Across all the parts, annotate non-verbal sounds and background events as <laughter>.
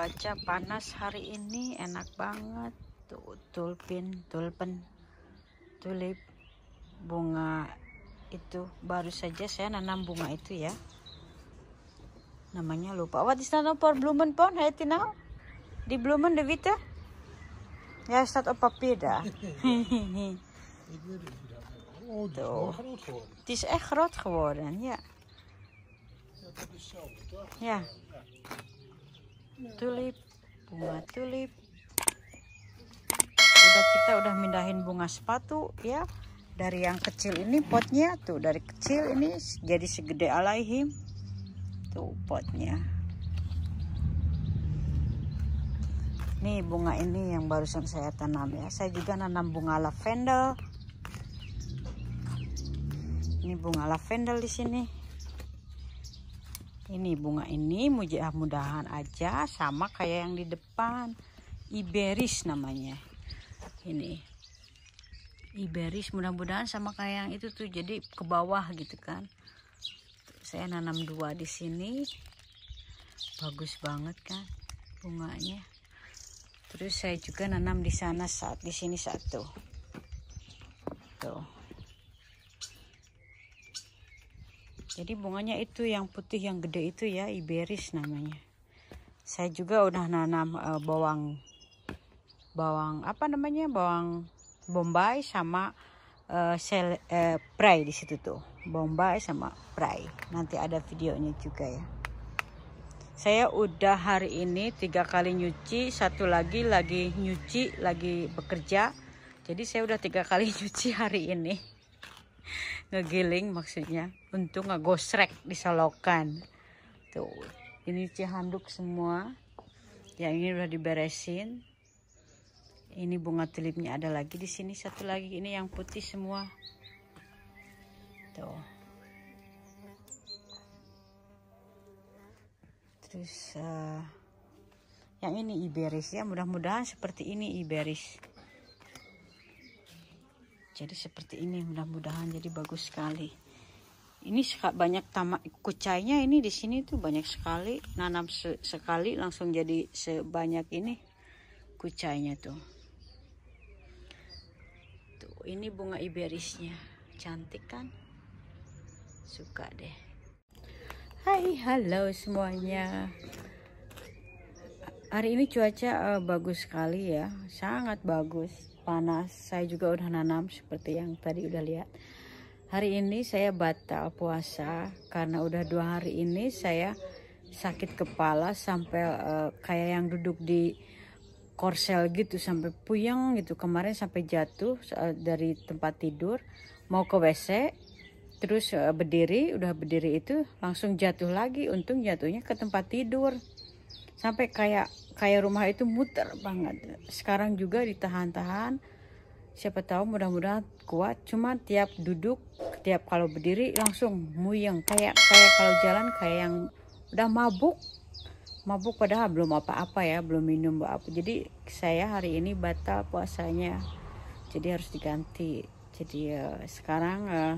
cuaca panas hari ini enak banget tuh tulpin tulpen tulip bunga itu baru saja saya nanam bunga itu ya namanya lupa what is that for bloomen pond hai now di bloomen de witte ya start op papier daar Het is echt groot geworden, ja. Ja, dat is toch? Ja tulip bunga tulip udah kita udah mindahin bunga sepatu ya dari yang kecil ini potnya tuh dari kecil ini jadi segede alaihim tuh potnya nih bunga ini yang barusan saya tanam ya saya juga nanam bunga lavender ini bunga lavender di sini ini bunga ini mudah-mudahan aja sama kayak yang di depan iberis namanya ini iberis mudah-mudahan sama kayak yang itu tuh jadi ke bawah gitu kan saya nanam dua di sini bagus banget kan bunganya terus saya juga nanam di sana saat di sini satu tuh jadi bunganya itu yang putih yang gede itu ya iberis namanya saya juga udah nanam uh, bawang bawang apa namanya bawang bombay sama uh, sel uh, prai di situ tuh bombay sama prai nanti ada videonya juga ya saya udah hari ini tiga kali nyuci satu lagi lagi nyuci lagi bekerja jadi saya udah tiga kali <laughs> nyuci hari ini ngegiling maksudnya untuk ngegosrek selokan tuh ini cihanduk semua yang ini udah diberesin ini bunga tulipnya ada lagi di sini satu lagi ini yang putih semua tuh terus uh, yang ini iberis ya mudah-mudahan seperti ini iberis jadi seperti ini mudah-mudahan jadi bagus sekali ini banyak tamak kucainya ini di sini tuh banyak sekali nanam se sekali langsung jadi sebanyak ini kucainya tuh tuh ini bunga iberisnya cantik kan suka deh Hai halo semuanya hari ini cuaca uh, bagus sekali ya sangat bagus panas saya juga udah nanam seperti yang tadi udah lihat hari ini saya batal puasa karena udah dua hari ini saya sakit kepala sampai uh, kayak yang duduk di korsel gitu sampai puyeng gitu kemarin sampai jatuh uh, dari tempat tidur mau ke WC terus uh, berdiri udah berdiri itu langsung jatuh lagi untung jatuhnya ke tempat tidur sampai kayak kayak rumah itu muter banget sekarang juga ditahan-tahan siapa tahu mudah-mudahan kuat cuma tiap duduk tiap kalau berdiri langsung muyeng kayak kayak kalau jalan kayak yang udah mabuk mabuk padahal belum apa-apa ya belum minum apa jadi saya hari ini batal puasanya jadi harus diganti jadi uh, sekarang uh,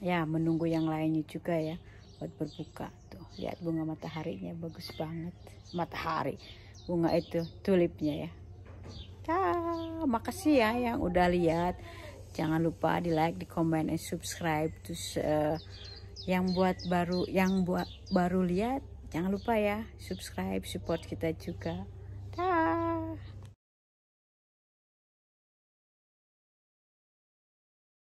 ya menunggu yang lainnya juga ya buat berbuka tuh lihat bunga mataharinya bagus banget matahari bunga itu tulipnya ya ya makasih ya yang udah lihat jangan lupa di like di comment and subscribe terus uh, yang buat baru yang buat baru lihat jangan lupa ya subscribe support kita juga